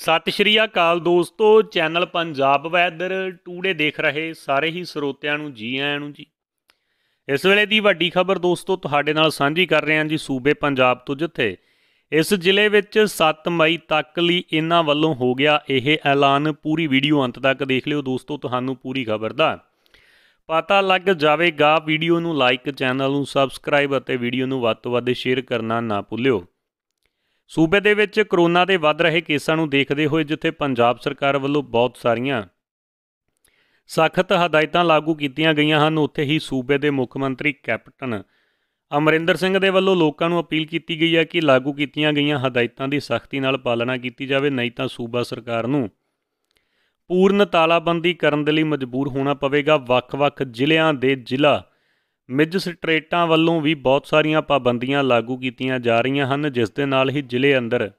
ਸਤਿ ਸ਼੍ਰੀ ਅਕਾਲ ਦੋਸਤੋ channel Punjab weather today ਦੇਖ ਰਹੇ ਸਾਰੇ ਹੀ ਸਰੋਤਿਆਂ ਨੂੰ ਜੀ ਆਇਆਂ ਨੂੰ ਜੀ ਇਸ ਵੇਲੇ ਦੀ ਵੱਡੀ ਖਬਰ ਦੋਸਤੋ ਤੁਹਾਡੇ ਨਾਲ ਸਾਂਝੀ ਕਰ ਰਹੇ ਹਾਂ ਜੀ ਸੂਬੇ ਪੰਜਾਬ ਤੋਂ ਜਿੱਥੇ ਇਸ ਜ਼ਿਲ੍ਹੇ ਵਿੱਚ 7 ਮਈ ਤੱਕ ਲਈ ਇਹਨਾਂ ਵੱਲੋਂ ਹੋ ਗਿਆ ਇਹ ਐਲਾਨ ਪੂਰੀ ਵੀਡੀਓ ਅੰਤ ਤੱਕ ਦੇਖ ਲਿਓ ਦੋਸਤੋ ਤੁਹਾਨੂੰ ਪੂਰੀ ਖਬਰ ਦਾ ਪਤਾ ਲੱਗ ਜਾਵੇਗਾ ਵੀਡੀਓ ਨੂੰ ਲਾਈਕ ਚੈਨਲ ਨੂੰ ਸਬਸਕ੍ਰਾਈਬ ਅਤੇ ਵੀਡੀਓ ਨੂੰ ਵੱਧ ਤੋਂ ਵੱਧ ਸ਼ੇਅਰ ਕਰਨਾ ਨਾ ਭੁੱਲਿਓ ਸੂਬੇ ਦੇ ਵਿੱਚ ਕਰੋਨਾ ਦੇ ਵੱਧ ਰਹੇ ਕੇਸਾਂ ਨੂੰ ਦੇਖਦੇ ਹੋਏ ਜਿੱਥੇ ਪੰਜਾਬ ਸਰਕਾਰ ਵੱਲੋਂ ਬਹੁਤ ਸਾਰੀਆਂ ਸਖਤ ਹਦਾਇਤਾਂ ਲਾਗੂ ਕੀਤੀਆਂ ਗਈਆਂ ਹਨ ਉੱਥੇ ਹੀ ਸੂਬੇ ਦੇ ਮੁੱਖ ਮੰਤਰੀ ਕੈਪਟਨ ਅਮਰਿੰਦਰ ਸਿੰਘ ਦੇ ਵੱਲੋਂ ਲੋਕਾਂ ਨੂੰ ਅਪੀਲ ਕੀਤੀ ਗਈ ਹੈ ਕਿ ਲਾਗੂ ਕੀਤੀਆਂ ਗਈਆਂ ਹਦਾਇਤਾਂ ਦੀ ਸਖਤੀ ਨਾਲ ਪਾਲਣਾ ਕੀਤੀ ਜਾਵੇ ਨਹੀਂ ਤਾਂ ਸੂਬਾ ਸਰਕਾਰ ਨੂੰ ਪੂਰਨ ਤਾਲਾਬੰਦੀ ਕਰਨ ਦੇ ਲਈ ਮਜਬੂਰ ਹੋਣਾ ਪਵੇਗਾ ਵੱਖ-ਵੱਖ ਜ਼ਿਲ੍ਹਿਆਂ ਦੇ ਜ਼ਿਲ੍ਹਾ ਮੈਜਿਸਟ੍ਰੇਟਾਂ ਵੱਲੋਂ ਵੀ ਬਹੁਤ ਸਾਰੀਆਂ ਪਾਬੰਦੀਆਂ ਲਾਗੂ ਕੀਤੀਆਂ ਜਾ ਰਹੀਆਂ ਹਨ ਜਿਸ ਦੇ ਨਾਲ ਹੀ ਜ਼ਿਲ੍ਹੇ ਅੰਦਰ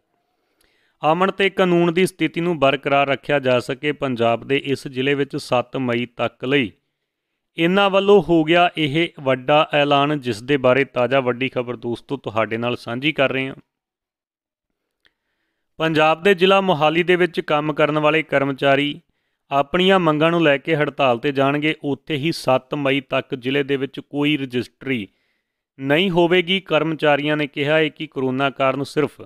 ਅਮਨ ਤੇ ਕਾਨੂੰਨ ਦੀ ਸਥਿਤੀ ਨੂੰ ਬਰਕਰਾਰ ਰੱਖਿਆ ਜਾ ਸਕੇ ਪੰਜਾਬ ਦੇ ਇਸ ਜ਼ਿਲ੍ਹੇ ਵਿੱਚ 7 ਮਈ ਤੱਕ ਲਈ ਇਹਨਾਂ ਵੱਲੋਂ ਹੋ ਗਿਆ ਇਹ ਵੱਡਾ ਐਲਾਨ ਜਿਸ ਦੇ ਬਾਰੇ ਤਾਜ਼ਾ ਵੱਡੀ ਖਬਰ ਦੋਸਤੋ ਤੁਹਾਡੇ ਨਾਲ ਸਾਂਝੀ ਕਰ ਰਹੇ ਹਾਂ ਪੰਜਾਬ ਦੇ ਜ਼ਿਲ੍ਹਾ ਮੋਹਾਲੀ ਦੇ ਵਿੱਚ ਕੰਮ ਕਰਨ ਵਾਲੇ ਕਰਮਚਾਰੀ ਆਪਣੀਆਂ ਮੰਗਾਂ ਨੂੰ ਲੈ ਕੇ ਹੜਤਾਲ ਤੇ ਜਾਣਗੇ ਉੱਥੇ ਹੀ 7 ਮਈ ਤੱਕ ਜ਼ਿਲ੍ਹੇ ਦੇ ਵਿੱਚ ਕੋਈ ਰਜਿਸਟਰੀ ਨਹੀਂ ਹੋਵੇਗੀ ਕਰਮਚਾਰੀਆਂ ਨੇ ਕਿਹਾ ਹੈ ਕਿ ਕਰੋਨਾ ਕਾਰਨ ਸਿਰਫ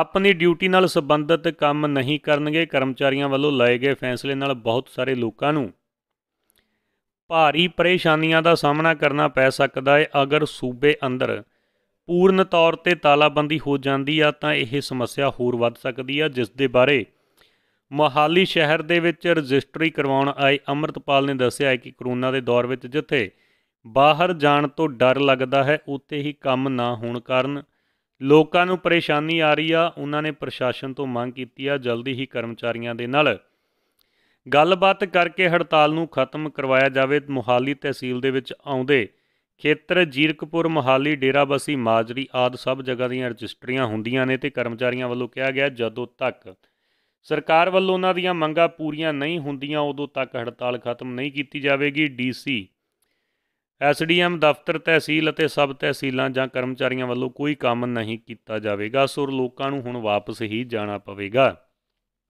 ਆਪਣੀ ਡਿਊਟੀ ਨਾਲ ਸੰਬੰਧਿਤ ਕੰਮ ਨਹੀਂ ਕਰਨਗੇ ਕਰਮਚਾਰੀਆਂ ਵੱਲੋਂ ਲਏ ਗਏ ਫੈਸਲੇ ਨਾਲ ਬਹੁਤ ਸਾਰੇ ਲੋਕਾਂ ਨੂੰ ਭਾਰੀ ਪਰੇਸ਼ਾਨੀਆਂ ਦਾ ਸਾਹਮਣਾ ਕਰਨਾ ਪੈ ਸਕਦਾ ਹੈ ਅਗਰ ਸੂਬੇ ਅੰਦਰ ਪੂਰਨ ਤੌਰ ਤੇ ਤਾਲਾਬੰਦੀ ਹੋ ਜਾਂਦੀ ਆ ਤਾਂ ਇਹ ਸਮੱਸਿਆ ਹੋਰ ਵੱਧ ਸਕਦੀ ਆ ਜਿਸ ਦੇ ਬਾਰੇ ਮੋਹਾਲੀ ਸ਼ਹਿਰ ਦੇ ਵਿੱਚ ਰਜਿਸਟਰੀ ਕਰਵਾਉਣ ਆਏ ਅਮਰਤਪਾਲ ਨੇ ਦੱਸਿਆ ਕਿ ਕਰੋਨਾ ਦੇ ਦੌਰ ਵਿੱਚ ਜਿੱਥੇ ਬਾਹਰ ਜਾਣ ਤੋਂ ਡਰ ਲੱਗਦਾ ਹੈ ਉੱਥੇ ਹੀ ਕੰਮ ਨਾ ਹੋਣ ਕਾਰਨ ਲੋਕਾਂ ਨੂੰ ਪਰੇਸ਼ਾਨੀ ਆ ਰਹੀ ਆ ਉਹਨਾਂ ਨੇ ਪ੍ਰਸ਼ਾਸਨ ਤੋਂ ਮੰਗ ਕੀਤੀ ਆ ਜਲਦੀ ਹੀ ਕਰਮਚਾਰੀਆਂ ਦੇ ਨਾਲ ਗੱਲਬਾਤ ਕਰਕੇ ਹੜਤਾਲ ਨੂੰ ਖਤਮ ਕਰਵਾਇਆ ਜਾਵੇ ਮੋਹਾਲੀ ਤਹਿਸੀਲ ਦੇ ਵਿੱਚ ਆਉਂਦੇ ਖੇਤਰ ਜੀਰਕਪੁਰ ਮੋਹਾਲੀ ਡੇਰਾਬਸੀ ਮਾਜਰੀ ਆਦ ਸਭ ਜਗ੍ਹਾ ਦੀਆਂ ਰਜਿਸਟਰੀਆਂ ਹੁੰਦੀਆਂ ਨੇ ਤੇ ਕਰਮਚਾਰੀਆਂ ਵੱਲੋਂ ਕਿਹਾ ਗਿਆ ਜਦੋਂ ਤੱਕ ਸਰਕਾਰ ਵੱਲੋਂ ਉਹਨਾਂ ਦੀਆਂ ਮੰਗਾਂ ਪੂਰੀਆਂ ਨਹੀਂ ਹੁੰਦੀਆਂ ਉਦੋਂ ਤੱਕ ਹੜਤਾਲ ਖਤਮ ਨਹੀਂ ਕੀਤੀ ਜਾਵੇਗੀ ਡੀਸੀ ਐਸਡੀਐਮ ਦਫ਼ਤਰ ਤਹਿਸੀਲ ਅਤੇ ਸਬ ਤਹਿਸੀਲਾਂ ਜਾਂ ਕਰਮਚਾਰੀਆਂ ਵੱਲੋਂ ਕੋਈ ਕੰਮ ਨਹੀਂ ਕੀਤਾ ਜਾਵੇਗਾ ਸੋ ਲੋਕਾਂ ਨੂੰ ਹੁਣ ਵਾਪਸ ਹੀ ਜਾਣਾ ਪਵੇਗਾ